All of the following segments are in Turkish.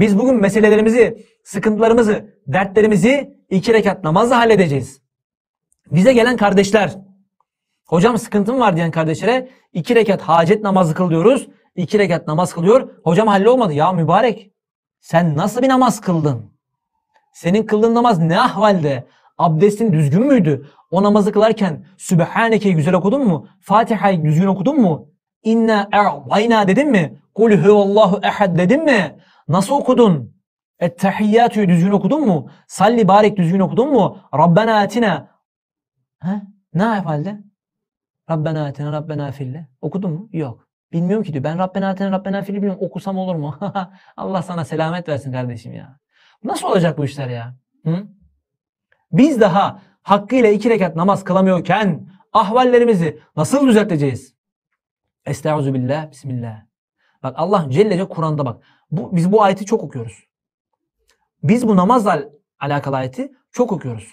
Biz bugün meselelerimizi, sıkıntılarımızı, dertlerimizi iki rekat namazla halledeceğiz. Bize gelen kardeşler, hocam sıkıntım var diyen kardeşlere iki rekat hacet namazı kıl diyoruz. İki rekat namaz kılıyor. Hocam hallolmadı. Ya mübarek sen nasıl bir namaz kıldın? Senin kıldığın namaz ne ahvalde? Abdestin düzgün müydü? O namazı kılarken Sübhaneke'yi güzel okudun mu? Fatiha'yı düzgün okudun mu? İnna e'vayna dedin mi? Kul huvallahu ehad dedin mi? Nasıl okudun? Ettehiyyatü düzgün okudun mu? Salli barek düzgün okudun mu? Rabbena etine. He? Ne halde? Rabbena etine, Rabbena fille. Okudun mu? Yok. Bilmiyorum ki diyor. Ben Rabbena etine, Rabbena fille bilmiyorum. Okusam olur mu? Allah sana selamet versin kardeşim ya. Nasıl olacak bu işler ya? Hı? Biz daha hakkıyla iki rekat namaz kılamıyorken ahvallerimizi nasıl düzelteceğiz? Estağfirullah, Bismillah. Bak Allah Cellece Kur'an'da bak. Bu, biz bu ayeti çok okuyoruz. Biz bu namazla alakalı ayeti çok okuyoruz.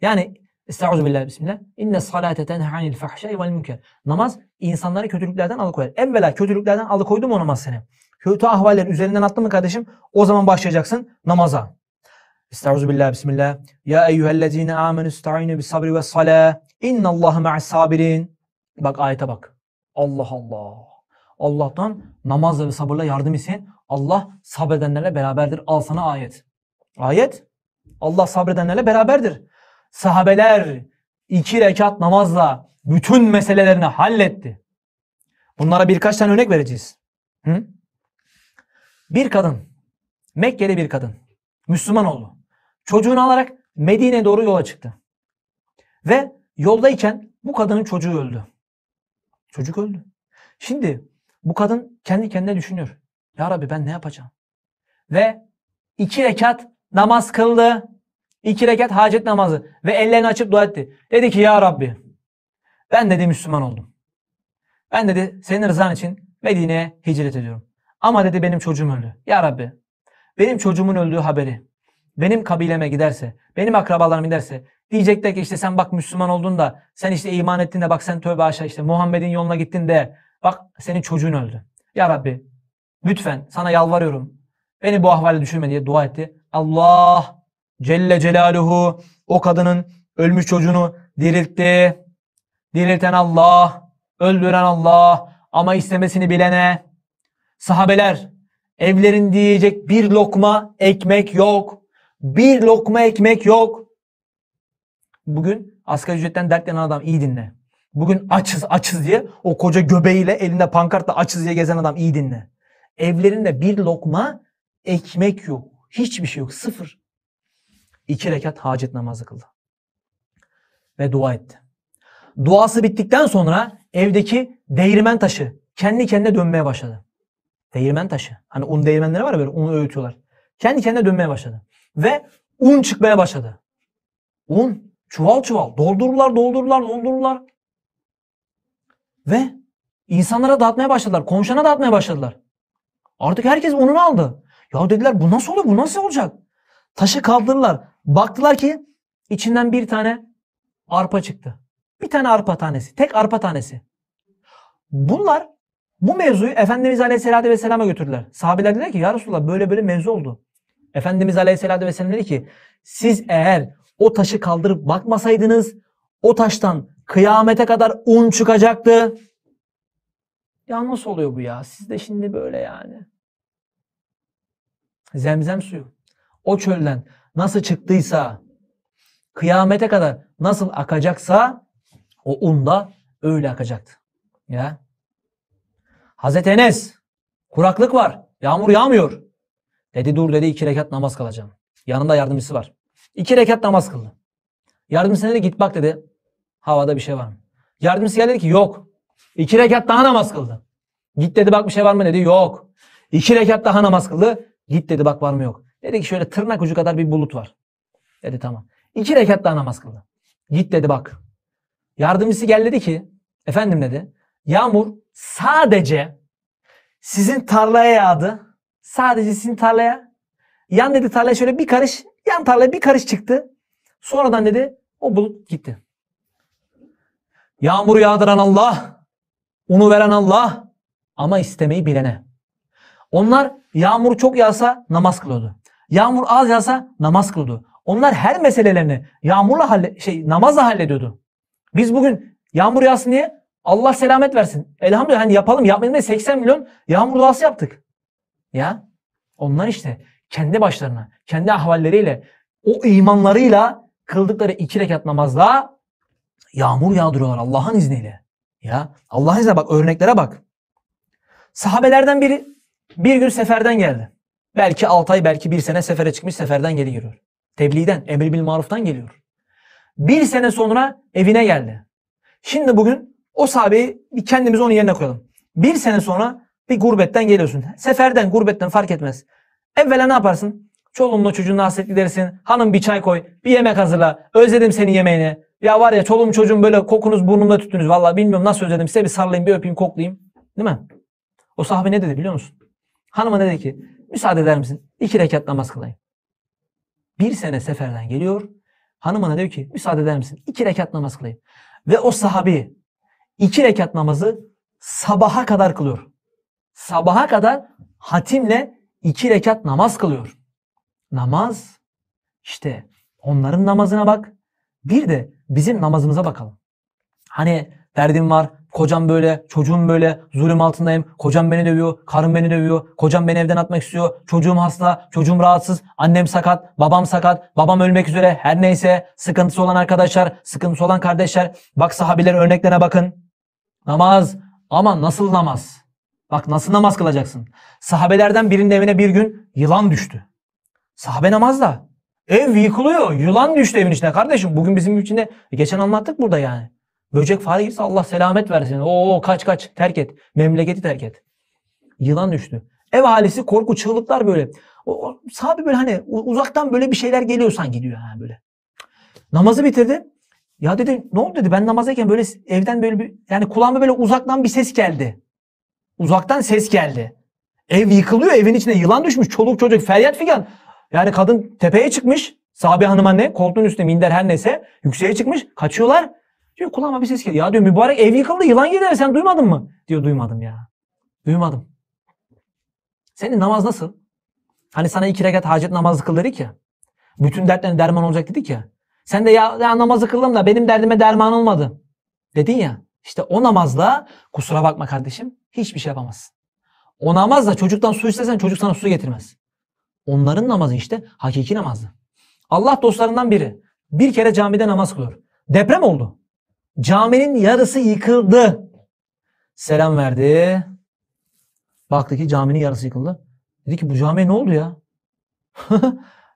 Yani Estaizu billahi bismillah. İnne salate tenhanil fahşey vel münker. Namaz insanları kötülüklerden alıkoyar. Evvela kötülüklerden alıkoydum o namaz seni. Kötü ahvallerin üzerinden attın mı kardeşim? O zaman başlayacaksın namaza. Estaizu billahi bismillah. Ya eyyühellezine amenü sta'inu bis sabri ve salâ. İnne Allah'ı ma'as sabirin. Bak ayete bak. Allah Allah. Allah'tan namazla ve sabırla yardım isteyin. Allah sabredenlerle beraberdir. Al sana ayet. Ayet Allah sabredenlerle beraberdir. Sahabeler iki rekat namazla bütün meselelerini halletti. Bunlara birkaç tane örnek vereceğiz. Hı? Bir kadın, Mekkeli bir kadın, Müslüman oldu. Çocuğunu alarak Medine'ye doğru yola çıktı. Ve yoldayken bu kadının çocuğu öldü. Çocuk öldü. Şimdi bu kadın kendi kendine düşünüyor. Ya Rabbi ben ne yapacağım? Ve iki rekat namaz kıldı. İki rekat hacet namazı. Ve ellerini açıp dua etti. Dedi ki ya Rabbi ben dedi Müslüman oldum. Ben dedi senin rızan için Medine'ye hicret ediyorum. Ama dedi benim çocuğum öldü. Ya Rabbi benim çocuğumun öldüğü haberi benim kabileme giderse, benim akrabalarım giderse diyecekler ki işte sen bak Müslüman oldun da sen işte iman ettin de bak sen tövbe aşağı işte Muhammed'in yoluna gittin de Bak senin çocuğun öldü. Ya Rabbi lütfen sana yalvarıyorum. Beni bu ahvalde düşürme diye dua etti. Allah Celle Celaluhu o kadının ölmüş çocuğunu diriltti. Dirilten Allah, öldüren Allah ama istemesini bilene. Sahabeler evlerin diyecek bir lokma ekmek yok. Bir lokma ekmek yok. Bugün asgari ücretten dertlenen adam iyi dinle. Bugün açız açız diye o koca göbeğiyle elinde pankartla açız diye gezen adam iyi dinle. Evlerinde bir lokma ekmek yok. Hiçbir şey yok. Sıfır. İki rekat hacet namazı kıldı. Ve dua etti. Duası bittikten sonra evdeki değirmen taşı kendi kendine dönmeye başladı. Değirmen taşı. Hani un değirmenleri var ya böyle unu öğütüyorlar. Kendi kendine dönmeye başladı. Ve un çıkmaya başladı. Un. Çuval çuval. Doldururlar, doldururlar, doldururlar. Ve insanlara dağıtmaya başladılar. Komşana dağıtmaya başladılar. Artık herkes onun aldı. Ya dediler bu nasıl oluyor? Bu nasıl olacak? Taşı kaldırdılar. Baktılar ki içinden bir tane arpa çıktı. Bir tane arpa tanesi. Tek arpa tanesi. Bunlar bu mevzuyu Efendimiz Aleyhisselatü Vesselam'a götürdüler. Sahabeler dediler ki ya Resulallah böyle böyle mevzu oldu. Efendimiz Aleyhisselatü Vesselam dedi ki siz eğer o taşı kaldırıp bakmasaydınız o taştan Kıyamete kadar un çıkacaktı. Ya nasıl oluyor bu ya? Siz de şimdi böyle yani. Zemzem suyu. O çölden nasıl çıktıysa kıyamete kadar nasıl akacaksa o un da öyle akacaktı. Ya. Hazreti Enes kuraklık var. Yağmur yağmıyor. Dedi dur dedi iki rekat namaz kalacağım. Yanında yardımcısı var. İki rekat namaz kıldı. Yardımcısına dedi git bak dedi. Havada bir şey var mı? Yardımcısı geldi dedi ki yok. İki rekat daha namaz kıldı. Git dedi bak bir şey var mı dedi. Yok. İki rekat daha namaz kıldı. Git dedi bak var mı yok. Dedi ki şöyle tırnak ucu kadar bir bulut var. Dedi tamam. İki rekat daha namaz kıldı. Git dedi bak. Yardımcısı geldi dedi ki efendim dedi. Yağmur sadece sizin tarlaya yağdı. Sadece sizin tarlaya. Yan dedi tarlaya şöyle bir karış, yan tarlaya bir karış çıktı. Sonradan dedi o bulut gitti. Yağmuru yağdıran Allah, unu veren Allah ama istemeyi bilene. Onlar yağmur çok yağsa namaz kılıyordu. Yağmur az yağsa namaz kılıyordu. Onlar her meselelerini yağmurla halle, şey namazla hallediyordu. Biz bugün yağmur yağsın diye Allah selamet versin. Elhamdülillah hani yapalım yapmayalım diye 80 milyon yağmur duası yaptık. Ya onlar işte kendi başlarına, kendi ahvalleriyle, o imanlarıyla kıldıkları iki rekat namazla Yağmur yağdırıyorlar Allah'ın izniyle. Ya Allah'ın izniyle bak örneklere bak. Sahabelerden biri bir gün seferden geldi. Belki 6 ay belki bir sene sefere çıkmış seferden geri geliyor. Tebliğden, emir bil maruftan geliyor. Bir sene sonra evine geldi. Şimdi bugün o sahabeyi bir kendimiz onun yerine koyalım. Bir sene sonra bir gurbetten geliyorsun. Seferden, gurbetten fark etmez. Evvela ne yaparsın? Çolumlu çocuğun hasretli dersin. Hanım bir çay koy. Bir yemek hazırla. Özledim seni yemeğini. Ya var ya çolum çocuğum böyle kokunuz burnumda tütünüz. Valla bilmiyorum nasıl özledim. Size bir sarılayım bir öpeyim koklayayım. Değil mi? O sahabe ne dedi biliyor musun? Hanıma dedi ki müsaade eder misin? İki rekat namaz kılayım. Bir sene seferden geliyor. Hanımına diyor ki müsaade eder misin? İki rekat namaz kılayım. Ve o sahabi iki rekat namazı sabaha kadar kılıyor. Sabaha kadar hatimle iki rekat namaz kılıyor. Namaz. işte onların namazına bak. Bir de bizim namazımıza bakalım. Hani derdim var, kocam böyle, çocuğum böyle, zulüm altındayım, kocam beni dövüyor, karım beni dövüyor, kocam beni evden atmak istiyor, çocuğum hasta, çocuğum rahatsız, annem sakat, babam sakat, babam ölmek üzere, her neyse, sıkıntısı olan arkadaşlar, sıkıntısı olan kardeşler, bak sahabilerin örneklerine bakın. Namaz, ama nasıl namaz? Bak nasıl namaz kılacaksın? Sahabelerden birinin evine bir gün yılan düştü. Sahabe namazda. Ev yıkılıyor. Yılan düştü evin içine kardeşim. Bugün bizim içinde e, geçen anlattık burada yani. Böcek fare girse Allah selamet versin. Oo kaç kaç terk et. Memleketi terk et. Yılan düştü. Ev ailesi korku çığlıklar böyle. O, o sahabe böyle hani uzaktan böyle bir şeyler geliyor sanki diyor yani böyle. Namazı bitirdi. Ya dedi ne oldu dedi ben namazdayken böyle evden böyle bir yani kulağıma böyle uzaktan bir ses geldi. Uzaktan ses geldi. Ev yıkılıyor evin içine yılan düşmüş çoluk çocuk feryat figan. Yani kadın tepeye çıkmış. Sabiha hanıma ne? Koltuğun üstüne minder her neyse. Yükseğe çıkmış. Kaçıyorlar. Diyor kulağıma bir ses geliyor. Ya diyor mübarek ev yıkıldı yılan girdi sen duymadın mı? Diyor duymadım ya. Duymadım. Senin namaz nasıl? Hani sana iki rekat hacet namazı kıl dedik ya. Bütün dertlerine derman olacak dedik ya. Sen de ya, ya namazı kıldım da benim derdime derman olmadı. Dedin ya. İşte o namazla kusura bakma kardeşim hiçbir şey yapamazsın. O namazla çocuktan su istesen çocuk sana su getirmez. Onların namazı işte hakiki namazdı. Allah dostlarından biri bir kere camide namaz kılıyor. Deprem oldu. Caminin yarısı yıkıldı. Selam verdi. Baktı ki caminin yarısı yıkıldı. Dedi ki bu camiye ne oldu ya?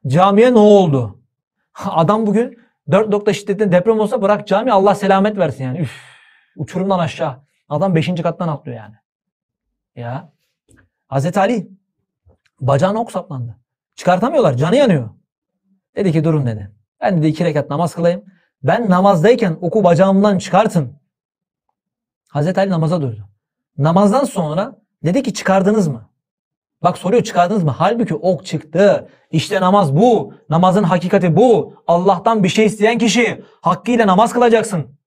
Camiye ne oldu? Adam bugün 4 nokta şiddetinde deprem olsa bırak cami Allah selamet versin yani. Üf, uçurumdan aşağı. Adam 5. kattan atlıyor yani. Ya. Hazreti Ali Bacağına ok saplandı. Çıkartamıyorlar. Canı yanıyor. Dedi ki durun dedi. Ben dedi iki rekat namaz kılayım. Ben namazdayken oku bacağımdan çıkartın. Hazreti Ali namaza durdu. Namazdan sonra dedi ki çıkardınız mı? Bak soruyor çıkardınız mı? Halbuki ok çıktı. İşte namaz bu. Namazın hakikati bu. Allah'tan bir şey isteyen kişi hakkıyla namaz kılacaksın.